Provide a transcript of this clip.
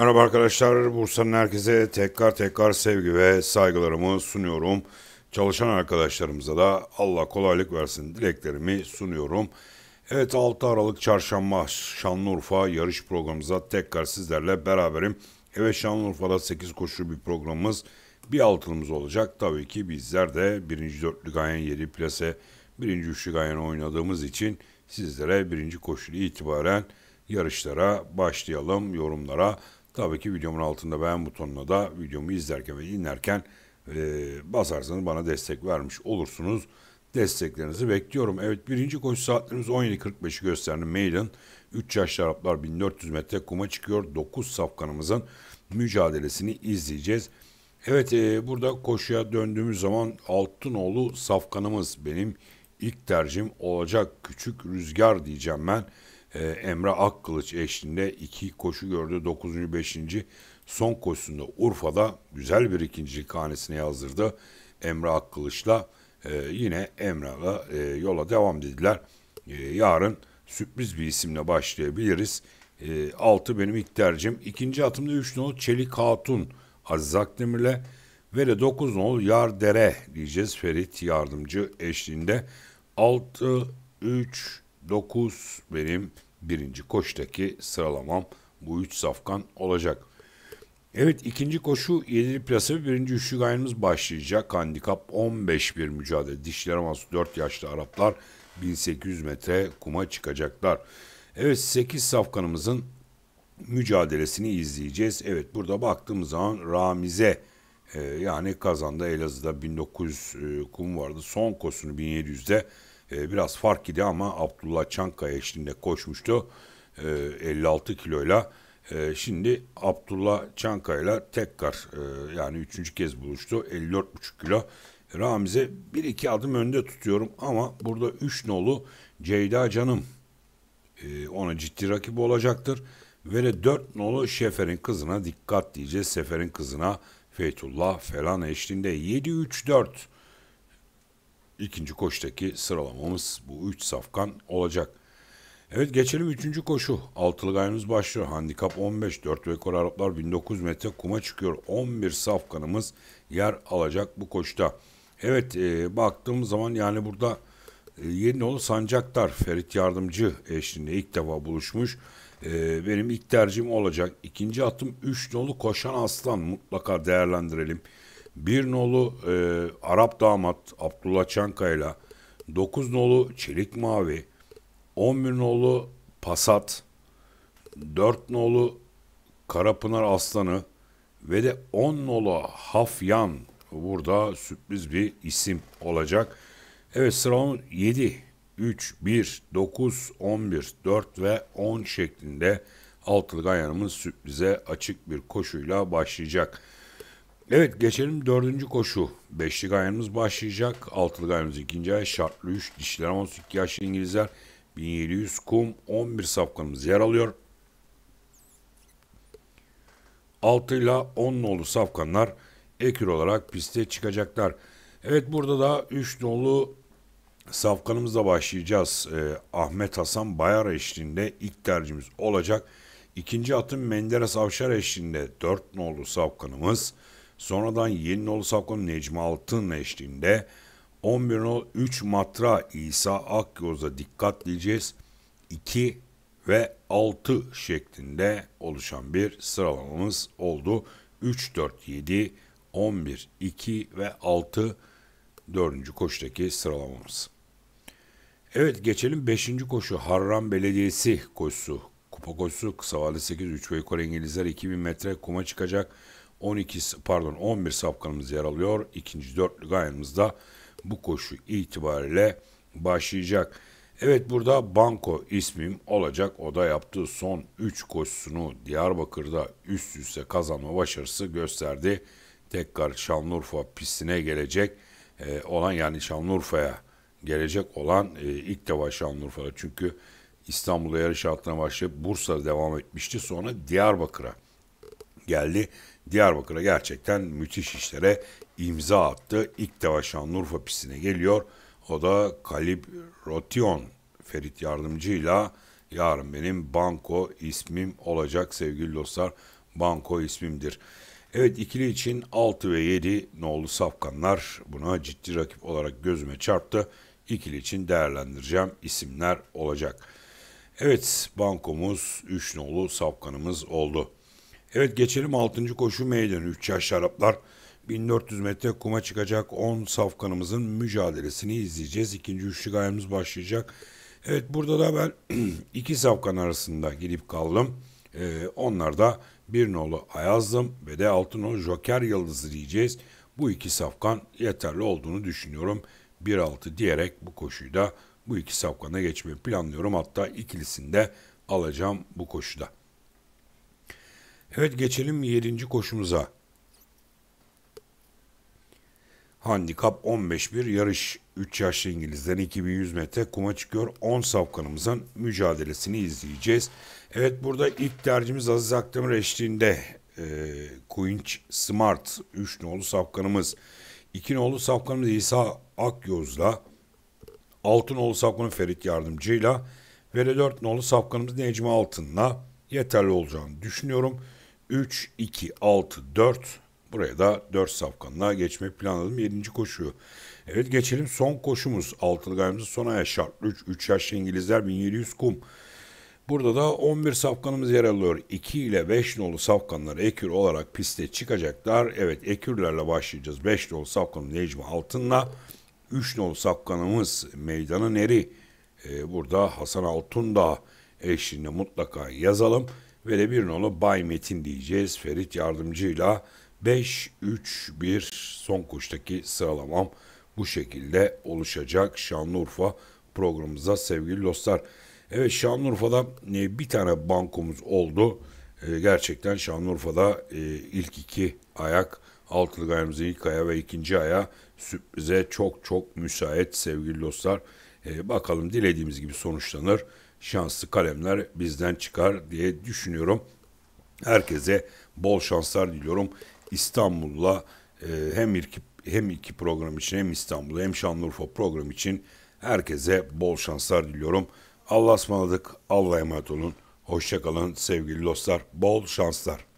Merhaba arkadaşlar, Bursa'nın herkese tekrar tekrar sevgi ve saygılarımı sunuyorum. Çalışan arkadaşlarımıza da Allah kolaylık versin dileklerimi sunuyorum. Evet 6 Aralık Çarşamba Şanlıurfa yarış programımıza tekrar sizlerle beraberim. Evet Şanlıurfa'da 8 koşu bir programımız, bir altınımız olacak. Tabii ki bizler de 1. dörtlük ayın 7 plase, 1. üçlük ayın oynadığımız için sizlere 1. koşulu itibaren yarışlara başlayalım, yorumlara Tabii ki videomun altında beğen butonuna da videomu izlerken ve dinlerken e, basarsanız bana destek vermiş olursunuz. Desteklerinizi bekliyorum. Evet birinci koşu saatlerimiz 17.45'i gösterdi. Maiden 3 yaşlı Araplar 1400 metre kuma çıkıyor. 9 safkanımızın mücadelesini izleyeceğiz. Evet e, burada koşuya döndüğümüz zaman Altınoğlu safkanımız benim ilk tercihim olacak. Küçük rüzgar diyeceğim ben e, Emre Akkılıç eşliğinde iki koşu gördü. 9. 5. son koşusunda Urfa'da güzel bir ikinci hanesine yazdırdı. Emre Akkılıç'la e, yine Emre'la e, yola devam dediler. E, yarın sürpriz bir isimle başlayabiliriz. E, 6 benim ilk tercihim. İkinci atımda 3 nolu Çelik Hatun Aziz Akdemir'le ve de 9 nolu Yar Dere diyeceğiz Ferit yardımcı eşliğinde. 6, 3, 9 benim birinci koştaki sıralamam bu üç safkan olacak. Evet ikinci koşu yedili plase birinci üçlük aynımız başlayacak. Handikap 15 bir mücadele. Dişler aması 4 yaşlı Araplar 1800 metre kuma çıkacaklar. Evet 8 safkanımızın mücadelesini izleyeceğiz. Evet burada baktığımız zaman Ramize e, yani kazanda Elazığ'da 1900 e, kum vardı. Son kosunu 1700'de ee, biraz fark idi ama Abdullah Çankaya eşliğinde koşmuştu. 56 ee, kiloyla. E, şimdi Abdullah Çankaya'yla tekrar e, yani üçüncü kez buluştu. 54,5 kilo. Ramiz'e bir iki adım önde tutuyorum ama burada 3 nolu Ceyda Canım e, ona ciddi rakip olacaktır. Ve de 4 nolu Şefer'in kızına dikkat diyeceğiz. Sefer'in kızına Feytullah falan eşliğinde 7-3-4 ikinci koştaki sıralamamız bu üç safkan olacak. Evet geçelim üçüncü koşu. Altılı gayrımız başlıyor. Handikap 15. 4 ve kor Araplar 1900 metre kuma çıkıyor. 11 safkanımız yer alacak bu koşta. Evet e, baktığım zaman yani burada e, Yenioğlu Sancaktar Ferit Yardımcı eşliğinde ilk defa buluşmuş. E, benim ilk tercihim olacak. İkinci atım 3 nolu Koşan Aslan mutlaka değerlendirelim. Bir nolu e, Arap damat Abdullah Çankaya'yla, 9 nolu Çelik Mavi, 11 nolu Pasat, 4 nolu Karapınar Aslanı ve de 10 nolu Hafyan burada sürpriz bir isim olacak. Evet sıramız 7, 3, 1, 9, 11, 4 ve 10 şeklinde altılı ganyanımız sürprize açık bir koşuyla başlayacak. Evet geçelim dördüncü koşu. Beşli gayrımız başlayacak. Altılı gayrımız ikinci ay. Şartlı üç. Dişiler 12 yaşlı İngilizler. 1700 kum 11 safkanımız yer alıyor. 6 ile 10 nolu safkanlar ekür olarak piste çıkacaklar. Evet burada da 3 nolu safkanımızla başlayacağız. Ee, Ahmet Hasan Bayar eşliğinde ilk tercihimiz olacak. İkinci atın Menderes Avşar eşliğinde 4 nolu safkanımız. Sonradan yeni nolu Sapkon Necmi Altın eşliğinde 11 nol 3 Matra İsa Akgöz'e dikkat diyeceğiz. 2 ve 6 şeklinde oluşan bir sıralamamız oldu. 3, 4, 7, 11, 2 ve 6 dördüncü koşudaki sıralamamız. Evet geçelim 5. koşu Harran Belediyesi koşusu. Kupa koşusu kısa vade 8 3 ve yukarı İngilizler 2000 metre kuma çıkacak. 12 pardon 11 safkanımız yer alıyor. İkinci dörtlük da bu koşu itibariyle başlayacak. Evet burada Banko ismim olacak. O da yaptığı son 3 koşusunu Diyarbakır'da üst üste kazanma başarısı gösterdi. Tekrar Şanlıurfa pistine gelecek e, olan yani Şanlıurfa'ya gelecek olan e, ilk defa Şanlıurfa'da çünkü İstanbul'da yarış altına başlayıp Bursa'da devam etmişti sonra Diyarbakır'a geldi. Diyarbakır'a gerçekten müthiş işlere imza attı. İlk defa Şanlıurfa pistine geliyor. O da Kalib Rotion Ferit yardımcıyla yarın benim Banko ismim olacak sevgili dostlar. Banko ismimdir. Evet ikili için 6 ve 7 nolu safkanlar buna ciddi rakip olarak gözüme çarptı. İkili için değerlendireceğim isimler olacak. Evet bankomuz 3 nolu safkanımız oldu. Evet geçelim 6. koşu meydanı. 3 yaş şaraplar 1400 metre kuma çıkacak 10 safkanımızın mücadelesini izleyeceğiz. İkinci üçlü gayemiz başlayacak. Evet burada da ben iki safkan arasında gidip kaldım. Ee, onlar da bir nolu Ayaz'dım ve de altın nolu Joker Yıldızı diyeceğiz. Bu iki safkan yeterli olduğunu düşünüyorum. 1-6 diyerek bu koşuyu da bu iki safkana geçmeyi planlıyorum. Hatta ikilisini de alacağım bu koşuda. Evet geçelim 7. koşumuza. Handikap 15 bir yarış 3 yaşlı İngilizler 2100 metre kuma çıkıyor. 10 safkanımızın mücadelesini izleyeceğiz. Evet burada ilk tercihimiz Aziz Akdemir eşliğinde e, Quinch Smart 3 nolu safkanımız. 2 nolu safkanımız İsa Akyoz'la 6 nolu safkanı Ferit Yardımcı'yla ve 4 nolu safkanımız Necmi Altın'la yeterli olacağını düşünüyorum. 3, 2, 6, 4. Buraya da 4 safkanla geçmek planladım. 7. koşu. Evet geçelim son koşumuz. Altılı gayemizi sona yaşar. 3, 3 yaşlı İngilizler 1700 kum. Burada da 11 safkanımız yer alıyor. 2 ile 5 nolu safkanlar ekür olarak piste çıkacaklar. Evet ekürlerle başlayacağız. 5 nolu safkanım Necmi Altın'la 3 nolu safkanımız Meydanı Neri. Ee, burada Hasan Altun da eşliğinde mutlaka yazalım. Vere bir nolu Bay Metin diyeceğiz. Ferit yardımcıyla 5-3-1 son kuştaki sıralamam bu şekilde oluşacak Şanlıurfa programımıza sevgili dostlar. Evet Şanlıurfa'da e, bir tane bankomuz oldu. E, gerçekten Şanlıurfa'da e, ilk iki ayak altılı gayrimizin ilk ayağı ve ikinci ayağı sürprize çok çok müsait sevgili dostlar. Bakalım dilediğimiz gibi sonuçlanır şanslı kalemler bizden çıkar diye düşünüyorum. Herkese bol şanslar diliyorum. İstanbul'la e, hem iki, hem iki program için hem İstanbul'a hem Şanlıurfa program için herkese bol şanslar diliyorum. Allah'a ısmarladık. Allah'a emanet olun. Hoşçakalın sevgili dostlar. Bol şanslar.